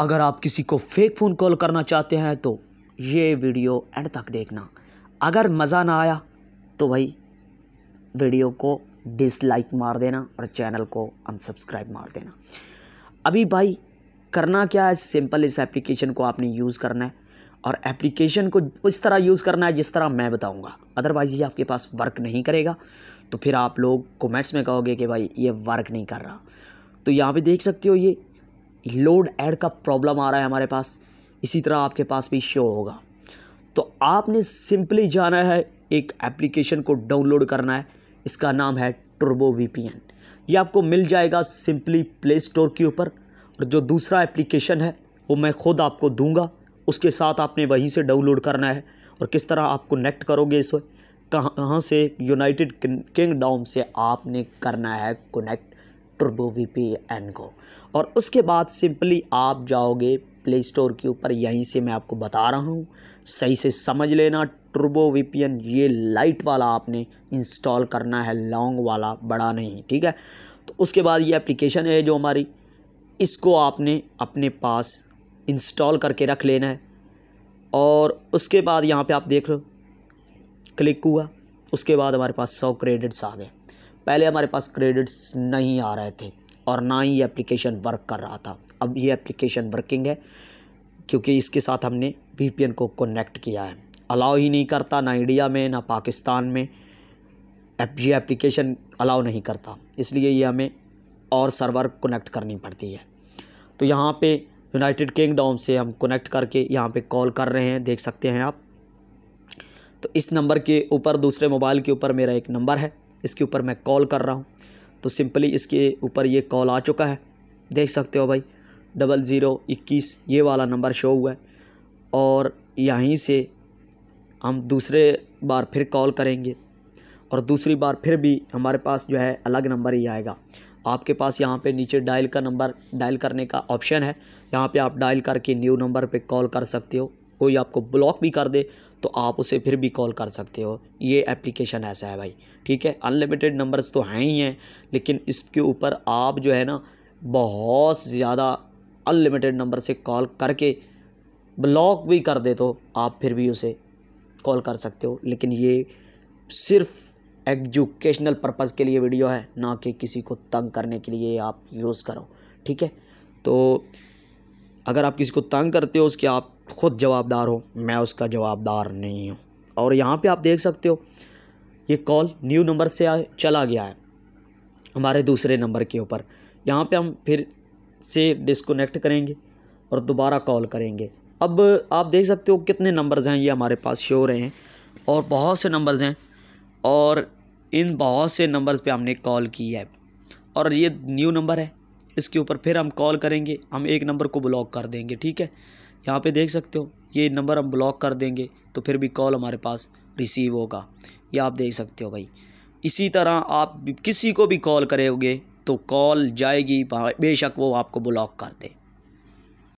अगर आप किसी को फेक फ़ोन कॉल करना चाहते हैं तो ये वीडियो एंड तक देखना अगर मज़ा ना आया तो भाई वीडियो को डिसलाइक मार देना और चैनल को अनसब्सक्राइब मार देना अभी भाई करना क्या है सिंपल इस एप्लीकेशन को आपने यूज़ करना है और एप्लीकेशन को उस तरह यूज़ करना है जिस तरह मैं बताऊंगा अदरवाइज़ ये आपके पास वर्क नहीं करेगा तो फिर आप लोग कमेंट्स में कहोगे कि भाई ये वर्क नहीं कर रहा तो यहाँ पे देख सकते हो ये लोड ऐड का प्रॉब्लम आ रहा है हमारे पास इसी तरह आपके पास भी शो होगा तो आपने सिंपली जाना है एक एप्लीकेशन को डाउनलोड करना है इसका नाम है टर्बो वीपीएन ये आपको मिल जाएगा सिंपली प्ले स्टोर के ऊपर और जो दूसरा एप्लीकेशन है वो मैं खुद आपको दूंगा उसके साथ आपने वहीं से डाउनलोड करना है और किस तरह आप कनेक्ट करोगे इसे कहाँ से यूनाइटेड किंगडम से आपने करना है connect turbo V P N को और उसके बाद सिंपली आप जाओगे प्ले स्टोर के ऊपर यहीं से मैं आपको बता रहा हूँ सही से समझ लेना टर्बो वी पी एन ये लाइट वाला आपने इंस्टॉल करना है लॉन्ग वाला बड़ा नहीं ठीक है तो उसके बाद ये एप्लीकेशन है जो हमारी इसको आपने अपने पास इंस्टॉल करके रख लेना है और उसके बाद यहाँ पे आप देख लो क्लिक हुआ उसके बाद हमारे पास सौ क्रेडिट्स आ गए पहले हमारे पास क्रेडिट्स नहीं आ रहे थे और ना ही एप्लीकेशन वर्क कर रहा था अब ये एप्लीकेशन वर्किंग है क्योंकि इसके साथ हमने वी को कनेक्ट किया है अलाउ ही नहीं करता ना इंडिया में ना पाकिस्तान में ये एप्लीकेशन अलाउ नहीं करता इसलिए ये हमें और सर्वर कनेक्ट करनी पड़ती है तो यहाँ पे यूनाइटेड किंगडम से हम कनेक्ट करके यहाँ पे कॉल कर रहे हैं देख सकते हैं आप तो इस नंबर के ऊपर दूसरे मोबाइल के ऊपर मेरा एक नंबर है इसके ऊपर मैं कॉल कर रहा हूँ तो सिंपली इसके ऊपर ये कॉल आ चुका है देख सकते हो भाई डबल ज़ीरो इक्कीस ये वाला नंबर शो हुआ है और यहीं से हम दूसरे बार फिर कॉल करेंगे और दूसरी बार फिर भी हमारे पास जो है अलग नंबर ही आएगा आपके पास यहाँ पे नीचे डायल का नंबर डायल करने का ऑप्शन है यहाँ पे आप डायल करके न्यू नंबर पे कॉल कर सकते हो कोई आपको ब्लॉक भी कर दे तो आप उसे फिर भी कॉल कर सकते हो ये एप्लीकेशन ऐसा है भाई ठीक है अनलिमिटेड नंबर्स तो हैं ही हैं लेकिन इसके ऊपर आप जो है ना बहुत ज़्यादा अनलिमिटेड नंबर से कॉल करके ब्लॉक भी कर दे तो आप फिर भी उसे कॉल कर सकते हो लेकिन ये सिर्फ़ एजुकेशनल पर्पज़ के लिए वीडियो है ना कि किसी को तंग करने के लिए आप यूज़ करो ठीक है तो अगर आप किसी को तंग करते हो उसके आप ख़ुद जवाबदार हो मैं उसका जवाबदार नहीं हूँ और यहाँ पे आप देख सकते हो ये कॉल न्यू नंबर से आ, चला गया है हमारे दूसरे नंबर के ऊपर यहाँ पे हम फिर से डिसकोनेक्ट करेंगे और दोबारा कॉल करेंगे अब आप देख सकते हो कितने नंबर्स हैं ये हमारे पास शो रहे हैं और बहुत से नंबर्स हैं और इन बहुत से नंबर्स पे हमने कॉल की है और ये न्यू नंबर है इसके ऊपर फिर हम कॉल करेंगे हम एक नंबर को ब्लॉक कर देंगे ठीक है यहाँ पे देख सकते हो ये नंबर हम ब्लॉक कर देंगे तो फिर भी कॉल हमारे पास रिसीव होगा ये आप देख सकते हो भाई इसी तरह आप किसी को भी कॉल करोगे तो कॉल जाएगी बेशक वो आपको ब्लॉक कर दे